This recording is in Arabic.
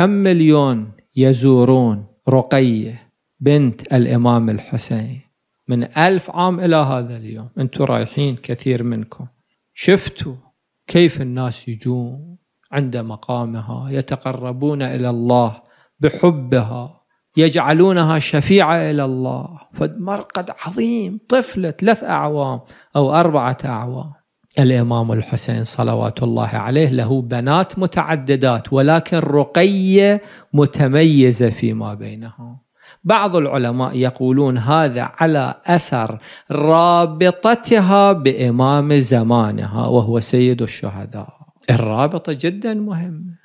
كم مليون يزورون رقية بنت الإمام الحسين من ألف عام إلى هذا اليوم أنتم رايحين كثير منكم شفتوا كيف الناس يجون عند مقامها يتقربون إلى الله بحبها يجعلونها شفيعة إلى الله فمرقد عظيم طفلة ثلاث أعوام أو أربعة أعوام الإمام الحسين صلوات الله عليه له بنات متعددات ولكن رقية متميزة فيما بينها بعض العلماء يقولون هذا على أثر رابطتها بإمام زمانها وهو سيد الشهداء الرابطة جدا مهمة